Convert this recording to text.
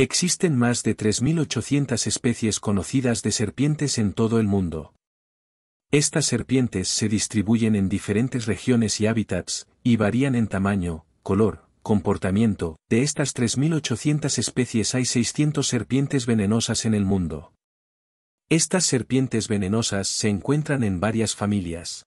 Existen más de 3.800 especies conocidas de serpientes en todo el mundo. Estas serpientes se distribuyen en diferentes regiones y hábitats, y varían en tamaño, color, comportamiento. De estas 3.800 especies hay 600 serpientes venenosas en el mundo. Estas serpientes venenosas se encuentran en varias familias.